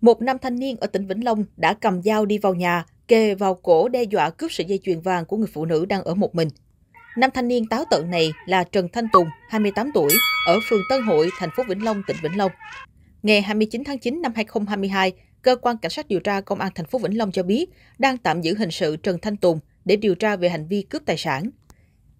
Một nam thanh niên ở tỉnh Vĩnh Long đã cầm dao đi vào nhà, kề vào cổ đe dọa cướp sợi dây chuyền vàng của người phụ nữ đang ở một mình. Nam thanh niên táo tợn này là Trần Thanh Tùng, 28 tuổi, ở phường Tân Hội, thành phố Vĩnh Long, tỉnh Vĩnh Long. Ngày 29 tháng 9 năm 2022, cơ quan cảnh sát điều tra công an thành phố Vĩnh Long cho biết đang tạm giữ hình sự Trần Thanh Tùng để điều tra về hành vi cướp tài sản.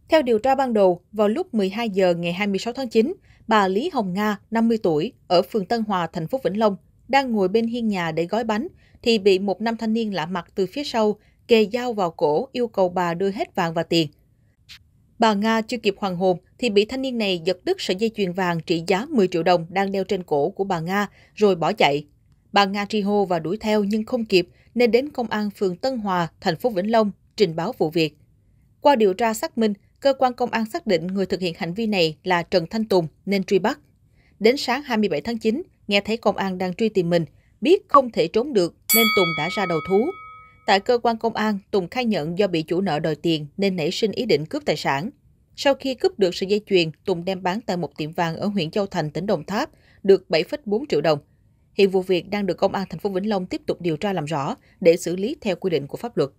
Theo điều tra ban đầu, vào lúc 12 giờ ngày 26 tháng 9, bà Lý Hồng Nga, 50 tuổi, ở phường Tân Hòa, thành phố Vĩnh Long, đang ngồi bên hiên nhà để gói bánh, thì bị một nam thanh niên lạ mặt từ phía sau kề dao vào cổ yêu cầu bà đưa hết vàng và tiền. Bà Nga chưa kịp hoàng hồn thì bị thanh niên này giật đứt sợi dây chuyền vàng trị giá 10 triệu đồng đang đeo trên cổ của bà Nga rồi bỏ chạy. Bà Nga tri hô và đuổi theo nhưng không kịp nên đến công an phường Tân Hòa, thành phố Vĩnh Long trình báo vụ việc. Qua điều tra xác minh, cơ quan công an xác định người thực hiện hành vi này là Trần Thanh Tùng nên truy bắt. Đến sáng 27 tháng 9, Nghe thấy công an đang truy tìm mình, biết không thể trốn được nên Tùng đã ra đầu thú. Tại cơ quan công an, Tùng khai nhận do bị chủ nợ đòi tiền nên nảy sinh ý định cướp tài sản. Sau khi cướp được sợi dây chuyền, Tùng đem bán tại một tiệm vàng ở huyện Châu Thành, tỉnh Đồng Tháp, được 7,4 triệu đồng. Hiện vụ việc đang được Công an thành phố Vĩnh Long tiếp tục điều tra làm rõ để xử lý theo quy định của pháp luật.